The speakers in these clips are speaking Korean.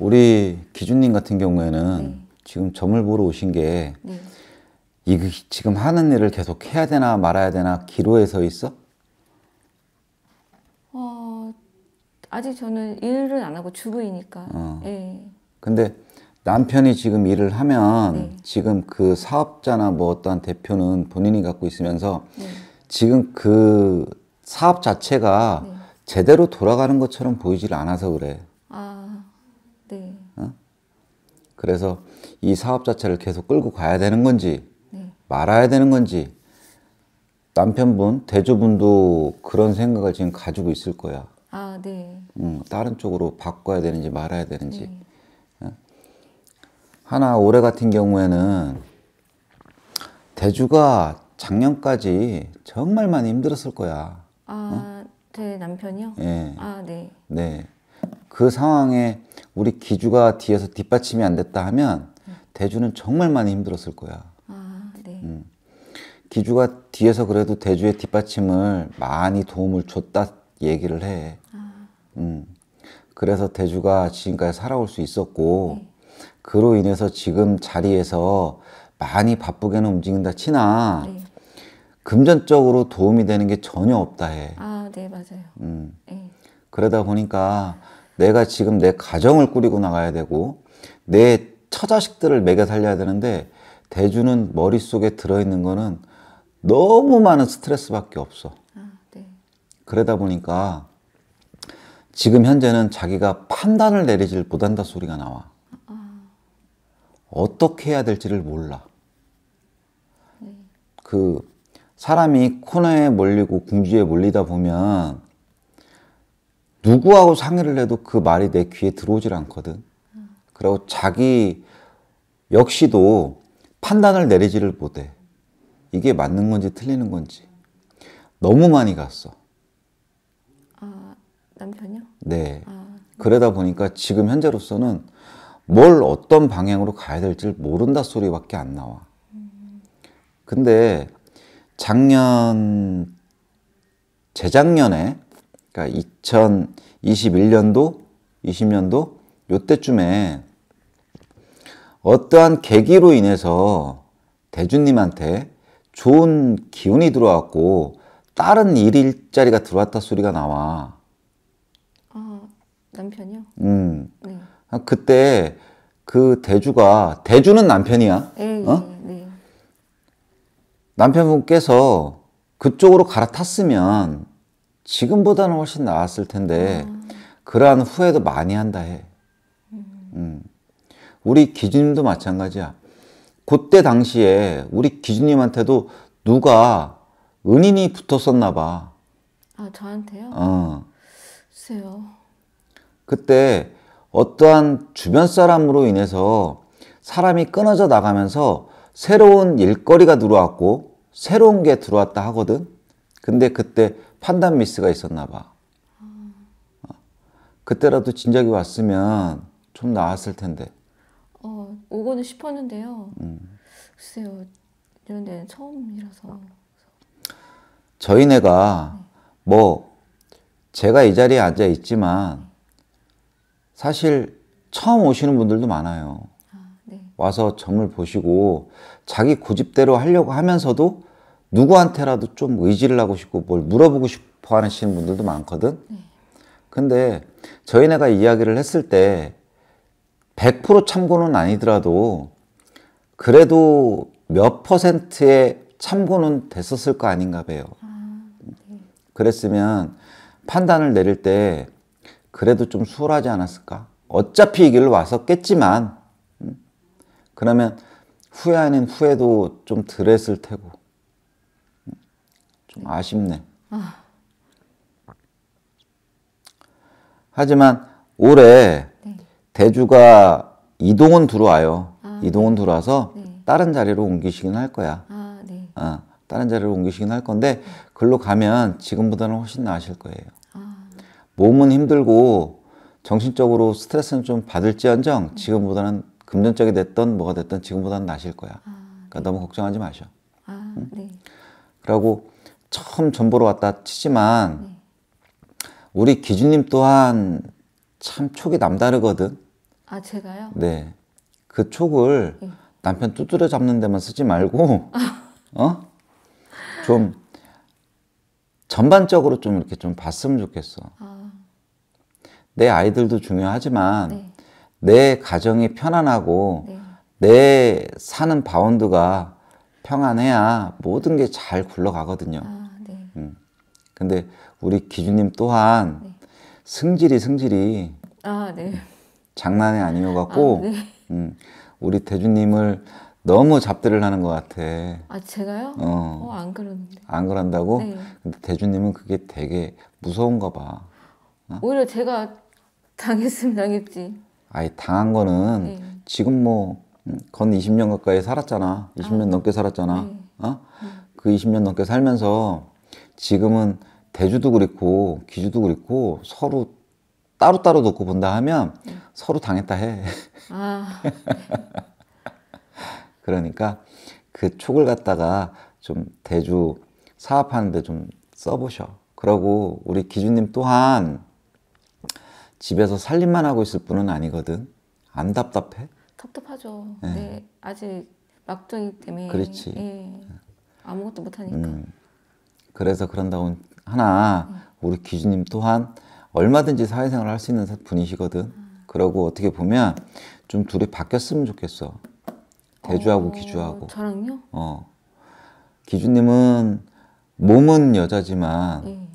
우리 기준님 같은 경우에는 네. 지금 점을 보러 오신 게 네. 이, 그 지금 하는 일을 계속 해야 되나 말아야 되나 기로에 서 있어? 어, 아직 저는 일을 안 하고 주부이니까. 어. 예. 근데 남편이 지금 일을 하면 네. 지금 그 사업자나 뭐어떠 대표는 본인이 갖고 있으면서 네. 지금 그 사업 자체가 네. 제대로 돌아가는 것처럼 보이질 않아서 그래. 아. 네. 어? 그래서 이 사업 자체를 계속 끌고 가야 되는 건지 네. 말아야 되는 건지 남편분 대조분도 그런 생각을 지금 가지고 있을 거야. 아 네. 음, 다른 쪽으로 바꿔야 되는지 말아야 되는지. 네. 어? 하나 올해 같은 경우에는 대주가 작년까지 정말 많이 힘들었을 거야. 아, 어? 제 남편이요? 예. 아, 네. 네. 그 상황에 우리 기주가 뒤에서 뒷받침이 안 됐다 하면 대주는 정말 많이 힘들었을 거야. 아, 네. 음. 기주가 뒤에서 그래도 대주의 뒷받침을 많이 도움을 줬다 얘기를 해. 아. 음. 그래서 대주가 지금까지 살아올 수 있었고, 네. 그로 인해서 지금 자리에서 많이 바쁘게는 움직인다 치나, 네. 금전적으로 도움이 되는 게 전혀 없다 해. 아, 네, 맞아요. 음. 네. 그러다 보니까 내가 지금 내 가정을 꾸리고 나가야 되고 내 처자식들을 매겨 살려야 되는데 대주는 머릿속에 들어있는 거는 너무 많은 스트레스밖에 없어. 아, 네. 그러다 보니까 지금 현재는 자기가 판단을 내리질 못한다 소리가 나와. 어떻게 해야 될지를 몰라. 네. 그 사람이 코너에 몰리고 궁지에 몰리다 보면 누구하고 상의를 해도 그 말이 내 귀에 들어오질 않거든. 그리고 자기 역시도 판단을 내리지를 못해. 이게 맞는 건지 틀리는 건지. 너무 많이 갔어. 아, 남편요? 네. 아, 그러다 보니까 지금 현재로서는 뭘 어떤 방향으로 가야 될지 모른다 소리밖에 안 나와. 근데 작년, 재작년에 그러니까 2021년도, 20년도 요때쯤에 어떠한 계기로 인해서 대준님한테 좋은 기운이 들어왔고 다른 일 일자리가 들어왔다 소리가 나와. 아 남편이요? 음. 네. 아, 그때 그 대주가 대주는 남편이야. 에 예, 예, 어? 네. 남편분께서 그쪽으로 갈아탔으면 지금보다는 훨씬 나았을 텐데 음. 그러한 후회도 많이 한다 해. 음. 우리 기준님도 마찬가지야. 그때 당시에 우리 기준님한테도 누가 은인이 붙었었나 봐. 아 저한테요? 어. 글쎄요. 그때 어떠한 주변 사람으로 인해서 사람이 끊어져 나가면서 새로운 일거리가 들어왔고 새로운 게 들어왔다 하거든. 근데 그때 판단 미스가 있었나 봐. 어. 그때라도 진작에 왔으면 좀 나았을 텐데. 어, 오고는 싶었는데요. 음. 글쎄요, 이런 데는 처음이라서. 저희네가 네. 뭐 제가 이 자리에 앉아 있지만 사실 처음 오시는 분들도 많아요. 아, 네. 와서 점을 보시고 자기 고집대로 하려고 하면서도 누구한테라도 좀 의지를 하고 싶고 뭘 물어보고 싶어 하시는 분들도 많거든. 네. 근데 저희네가 이야기를 했을 때 100% 참고는 아니더라도 그래도 몇 퍼센트의 참고는 됐었을 거 아닌가 봐요. 아, 네. 그랬으면 판단을 내릴 때 그래도 좀 수월하지 않았을까? 어차피 이 길로 왔었겠지만 음? 그러면 후회 아닌 후회도 좀 덜했을 테고 같습니 아쉽네. 아. 하지만 올해 네. 대주가 이동은 들어와요. 아, 네. 이동은 들어와서 네. 다른 자리로 옮기시긴 할 거야. 아, 네. 어, 다른 자리로 옮기시긴 할 건데 글로 가면 지금보다는 훨씬 나으실 거예요. 아, 네. 몸은 힘들고 정신적으로 스트레스는 좀 받을지언정 음. 지금보다는 금전적이 됐던 뭐가 됐던 지금보다는 나실 거야. 아, 네. 그러니까 너무 걱정하지 마셔. 아, 응? 네. 그리고 처음 전보로 왔다 치지만 네. 우리 기준님 또한 참 촉이 남다르거든. 아 제가요? 네. 그 촉을 네. 남편 두드려 잡는 데만 쓰지 말고 어? 좀 전반적으로 좀 이렇게 좀 봤으면 좋겠어. 아. 내 아이들도 중요하지만 네. 내 가정이 편안하고 네. 내 사는 바운드가 평안해야 모든 게 잘 굴러가거든요. 아, 네. 음. 근데 우리 기준님 또한 네. 승질이 승질이 아, 네. 장난이 아니어갖고 아, 네. 음, 우리 대주님을 너무 잡들을 하는 것 같아. 아 제가요? 어. 어그러데안 그런다고? 네. 근데 대주님은 그게 되게 무서운가 봐. 어? 오히려 제가 당했으면 당했지. 아니 당한 거는 네. 지금 뭐건 20년 가까이 살았잖아. 20년 아. 넘게 살았잖아. 음. 어? 음. 그 20년 넘게 살면서 지금은 대주도 그렇고 기주도 그렇고 서로 따로따로 놓고 본다 하면 음. 서로 당했다 해. 아. 그러니까 그 촉을 갖다가 좀 대주 사업하는데 좀 써보셔. 그러고 우리 기주님 또한 집에서 살림만 하고 있을 분은 아니거든. 안 답답해? 답답하죠. 네. 근데 아직 막둥이 때문에 그렇지. 예. 아무것도 못하니까. 음. 그래서 그런다고 하나 음. 우리 기주님 또한 얼마든지 사회생활을 할 수 있는 분이시거든. 음. 그러고 어떻게 보면 좀 둘이 바뀌었으면 좋겠어. 대주하고 어, 기주하고. 저랑요? 어. 기주님은 몸은 여자지만 예.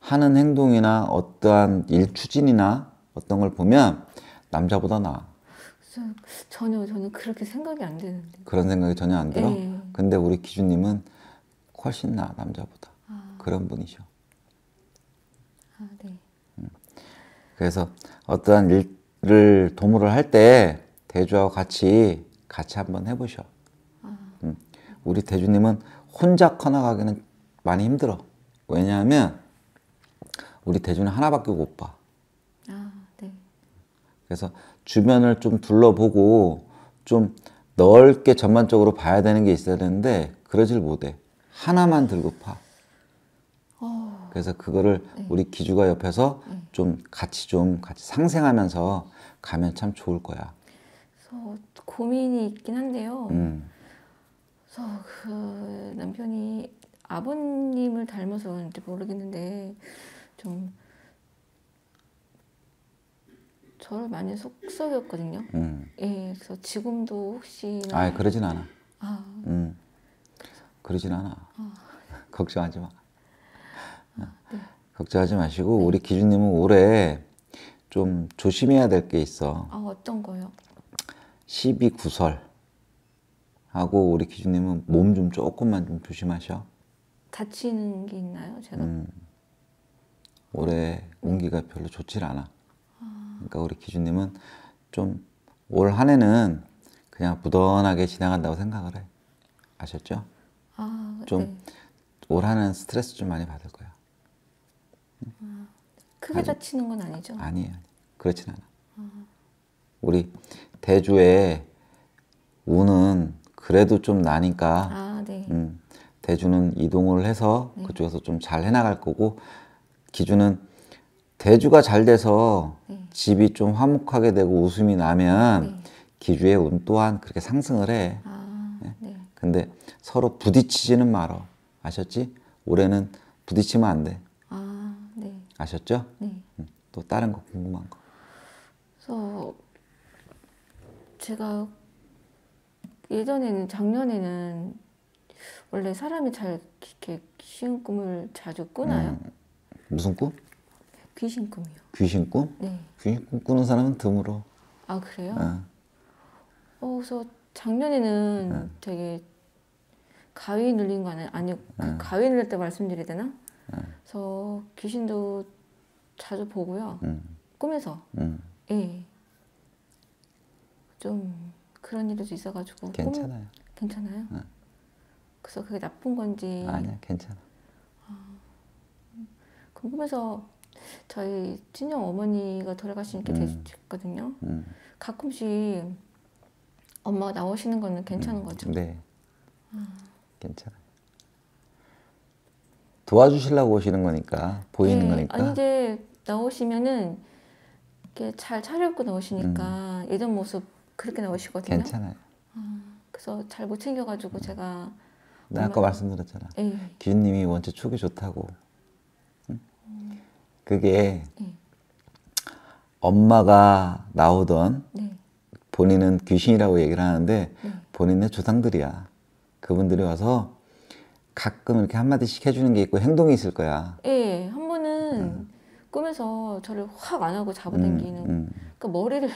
하는 행동이나 어떠한 일 추진이나 어떤 걸 보면 남자보다 나아. 전혀 저는 그렇게 생각이 안 드는데. 그런 생각이 전혀 안 들어? 예, 예. 근데 우리 기준님은 훨씬 나 남자보다 아. 그런 분이셔. 아 네. 음. 그래서 어떠한 일을 도모를 할 때 대주하고 같이 같이 한번 해보셔. 아. 음. 우리 대주님은 혼자 커나가기는 많이 힘들어. 왜냐하면 우리 대주는 하나밖에 못 봐. 아 네. 그래서 주변을 좀 둘러보고 좀 넓게 전반적으로 봐야 되는 게 있어야 되는데 그러질 못해. 하나만 들고 파. 어... 그래서 그거를 네. 우리 기주가 옆에서 네. 좀 같이 좀 같이 상생하면서 가면 참 좋을 거야. 그래서 고민이 있긴 한데요. 음. 그래서 그 남편이 아버님을 닮아서 그런지 모르겠는데 좀 저를 많이 속썩였거든요. 음. 예, 그래서 지금도 혹시 아, 그러진 않아. 아. 음. 그러진 않아. 아. 걱정하지 마. 아, 네. 걱정하지 마시고 네. 우리 기준님은 올해 좀 조심해야 될 게 있어. 아, 어떤 거요? 12 구설 하고 우리 기준님은 몸 좀 조금만 좀 조심하셔. 다치는 게 있나요, 제가? 음. 올해 운기가 별로 좋질 않아. 그러니까 우리 기준님은 좀 올 한 해는 그냥 부단하게 지나간다고 생각을 해. 아셨죠? 아, 좀올 네. 한해는 스트레스 좀 많이 받을 거야. 아, 크게 아니, 다치는 건 아니죠? 아니에요. 그렇진 않아. 아. 우리 대주에 우는 그래도 좀 나니까 아, 네. 음, 대주는 이동을 해서 네. 그쪽에서 좀 잘 해나갈 거고 기준은 대주가 잘 돼서 네. 집이 좀 화목하게 되고 웃음이 나면 네. 기주의 운 또한 그렇게 상승을 해. 아, 네. 네. 근데 서로 부딪히지는 말어. 아셨지? 올해는 부딪히면 안 돼. 아, 네. 아셨죠? 네. 음, 또 다른 거 궁금한 거. 그래서 제가 예전에는 작년에는 원래 사람이 잘 이렇게 쉬운 꿈을 자주 꾸나요? 음, 무슨 꿈? 귀신 꿈이요. 귀신 꿈? 네. 귀신 꿈 꾸는 사람은 드물어. 아 그래요? 어. 어 그래서 작년에는 어. 되게 가위 눌린 거 아니, 아니 그 가위 눌릴 때 말씀드려야 되나? 그래서 귀신도 자주 보고요. 음. 꿈에서. 음. 예. 좀 그런 일도 있어가지고. 괜찮아요. 꿈... 괜찮아요? 어. 그래서 그게 나쁜 건지. 아니야, 괜찮아. 아, 그럼 꿈에서 저희 친정 어머니가 돌아가신 게 음. 되셨거든요. 음. 가끔씩 엄마 나오시는 거는 괜찮은 음. 거죠? 네. 아. 괜찮아 도와주시려고 오시는 거니까 보이는 네. 거니까. 아니 이제 나오시면은 이렇게 잘 차려입고 나오시니까 음. 예전 모습 그렇게 나오시거든요. 괜찮아요. 아, 그래서 잘 못 챙겨가지고 제가 나 아까 말씀드렸잖아. 예. 기준님이 원체 축이 좋다고. 그게 네. 엄마가 나오던 네. 본인은 귀신이라고 얘기를 하는데 네. 본인의 조상들이야. 그분들이 와서 가끔 이렇게 한마디씩 해주는 게 있고 행동이 있을 거야. 예, 한 번은 음. 꿈에서 저를 확 안 하고 잡아당기는. 음, 음. 그러니까 머리를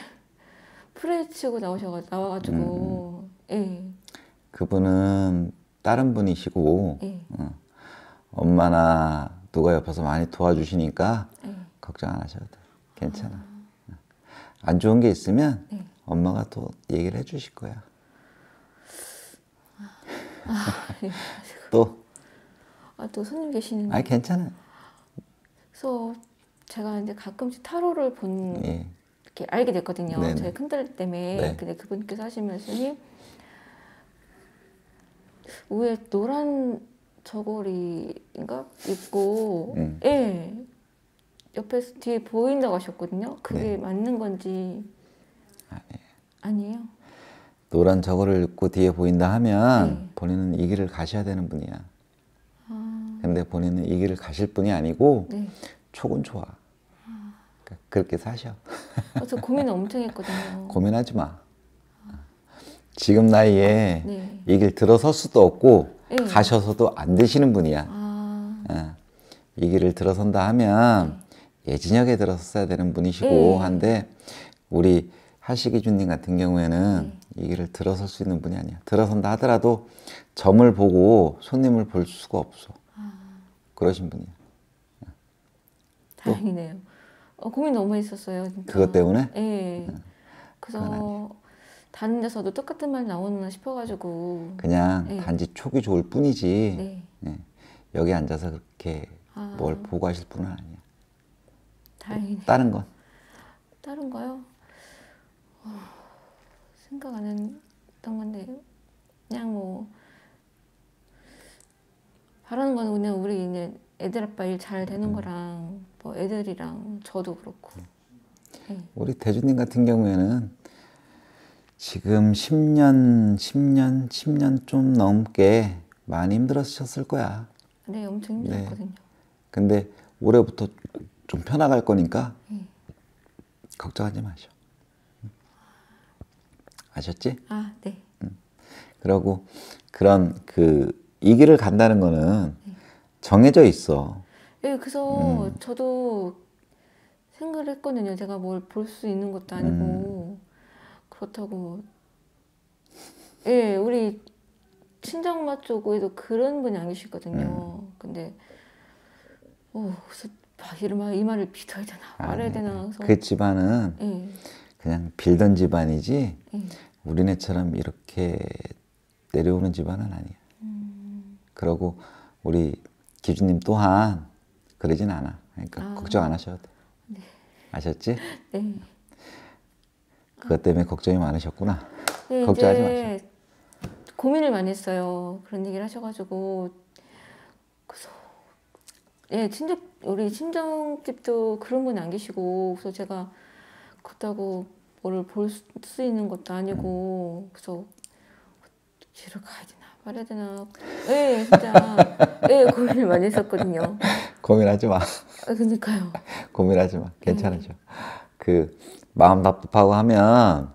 풀헤치고 나오셔가 나와가지고. 음, 음. 예. 그분은 다른 분이시고 예. 어. 엄마나 누가 옆에서 많이 도와주시니까 음. 걱정 안 하셔도 돼. 괜찮아. 아. 안 좋은 게 있으면 네. 엄마가 또 얘기를 해주실 거야. 아. 아. 또. 아, 또 손님 계시는 아, 괜찮아. 그래서 제가 이제 가끔씩 타로를 본 예. 이렇게 알게 됐거든요. 네네. 저희 큰딸 때문에. 네. 근데 그분께서 하시면서님 위에 노란 저고리인가 입고 음. 예 옆에 서 뒤에 보인다고 하셨거든요. 그게 네. 맞는 건지 아니에요. 아니에요. 노란 저거를 입고 뒤에 보인다 하면 네. 본인은 이 길을 가셔야 되는 분이야. 그런데 아. 본인은 이 길을 가실 분이 아니고 네. 촉은 좋아. 아... 그렇게 사셔. 어, 저 고민 을 엄청 했거든요. 고민하지 마. 지금 나이에 네. 이길 들어설 수도 없고 네. 가셔서도 안 되시는 분이야. 아... 어. 이 길을 들어선다 하면 예진역에 들어섰어야 되는 분이시고 한데 우리 하시기준님 같은 경우에는 이 길을 들어설 수 있는 분이 아니야. 들어선다 하더라도 점을 보고 손님을 볼 수가 없어. 아. 그러신 분이야. 예. 다행이네요. 어, 고민 너무 했었어요. 진짜. 그것 때문에? 예. 네. 그래서 다른 데서도 똑같은 말 나오나 싶어가지고 그냥 네. 단지 촉이 좋을 뿐이지 네. 네. 여기 앉아서 그렇게 아. 뭘 보고 하실 분은 아니야 다행이네 다른 건? 다른 거요? 어, 생각 안 했던 건데 그냥 뭐 바라는 건 그냥 우리 이제 애들 아빠 일 잘 되는 음. 거랑 뭐 애들이랑 저도 그렇고 음. 네. 우리 대주님 같은 경우에는 지금 10년, 10년, 10년 좀 넘게 많이 힘들었으셨을 거야. 네, 엄청 네. 힘들었거든요. 네. 근데 올해부터 좀 편하갈 거니까 네. 걱정하지 마셔. 아셨지? 아, 네. 응. 음. 그러고 그런 그이 길을 간다는 거는 네. 정해져 있어. 예, 그래서 음. 저도 생각을 했거든요. 제가 뭘 볼 수 있는 것도 아니고 음. 그렇다고 예 우리 친정마 쪽에도 그런 분이 안 계시거든요. 음. 근데 어 그래서 이런 이 말을 믿어야 되나 아, 말아야 되나 그래서 네. 그 집안은 예. 그냥 빌던 집안이지 예. 우리네처럼 이렇게 내려오는 집안은 아니야. 그러고 우리 기준님 또한 그러진 않아. 그러니까 아. 걱정 안 하셔도 돼. 네. 아셨지? 네. 그것 때문에 걱정이 많으셨구나. 네, 걱정하지 마세요. 고민을 많이 했어요. 그런 얘기를 하셔가지고 그래서 예 친정 우리 친정집도 그런 분 안 계시고 그래서 제가 그렇다고 뭐를 볼 수 있는 것도 아니고 그래서 뒤로 가야 되나 말해야 되나 예 진짜 예 고민을 많이 했었거든요. 고민하지 마. 아, 그러니까요. 고민하지 마. 괜찮으죠. 네. 그 마음 답답하고 하면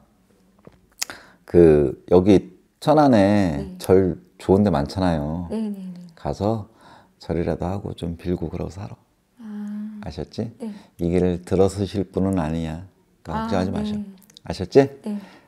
그 여기 천안에 네. 절 좋은 데 많잖아요. 네, 네, 네. 가서 절이라도 하고 좀 빌고 그러고 살아. 아... 셨지이 네. 길을 들어서실 분은 아니야. 걱정하지 아, 마셔. 아셨지?